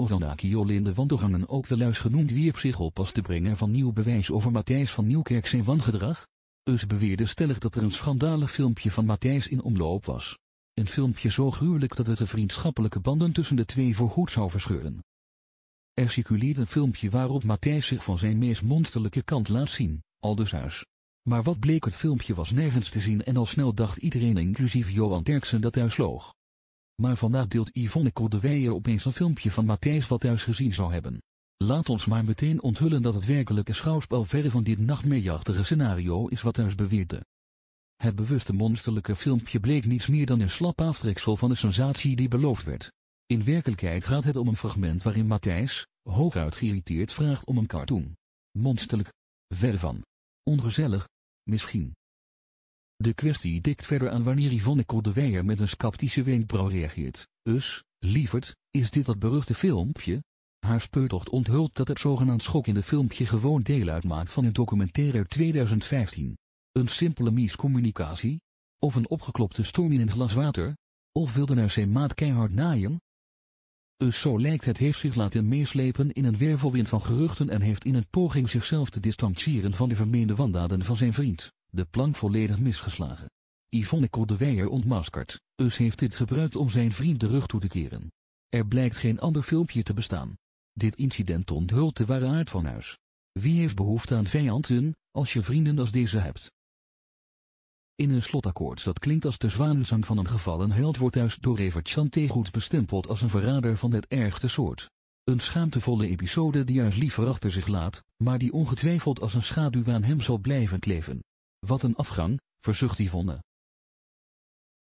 Oranaki Jolinde van ook de luis genoemd wierp zich op als de brengen van nieuw bewijs over Matthijs van Nieuwkerk zijn wangedrag. Us beweerde stellig dat er een schandalig filmpje van Matthijs in omloop was. Een filmpje zo gruwelijk dat het de vriendschappelijke banden tussen de twee voorgoed zou verscheuren. Er circuleert een filmpje waarop Matthijs zich van zijn meest monsterlijke kant laat zien, aldus huis. Maar wat bleek het filmpje was nergens te zien en al snel dacht iedereen inclusief Johan Derksen dat hij sloog. Maar vandaag deelt Yvonne Cordewijer opeens een filmpje van Matthijs wat thuis gezien zou hebben. Laat ons maar meteen onthullen dat het werkelijke schouwspel verre van dit nachtmerrieachtige scenario is wat thuis beweerde. Het bewuste monsterlijke filmpje bleek niets meer dan een slap aftreksel van de sensatie die beloofd werd. In werkelijkheid gaat het om een fragment waarin Matthijs, hooguit geïrriteerd vraagt om een cartoon. Monsterlijk. Ver van. Ongezellig. Misschien. De kwestie dikt verder aan wanneer Yvonne Koldewijer met een sceptische wenkbrauw reageert. Us, lieverd, is dit dat beruchte filmpje? Haar speurtocht onthult dat het zogenaamd de filmpje gewoon deel uitmaakt van een documentaire 2015. Een simpele miscommunicatie? Of een opgeklopte storm in een glas water? Of wilde naar nou zijn maat keihard naaien? Us zo lijkt het heeft zich laten meeslepen in een wervelwind van geruchten en heeft in een poging zichzelf te distancieren van de vermeende wandaden van zijn vriend de plank volledig misgeslagen. Yvonne Kodewijer ontmaskert, Us heeft dit gebruikt om zijn vriend de rug toe te keren. Er blijkt geen ander filmpje te bestaan. Dit incident onthult de ware aard van huis. Wie heeft behoefte aan vijanden, als je vrienden als deze hebt? In een slotakkoord dat klinkt als de zwanenzang van een gevallen held wordt thuis door Evert goed bestempeld als een verrader van het ergste soort. Een schaamtevolle episode die juist liever achter zich laat, maar die ongetwijfeld als een schaduw aan hem zal blijven kleven. Wat een afgang, verzucht Yvonne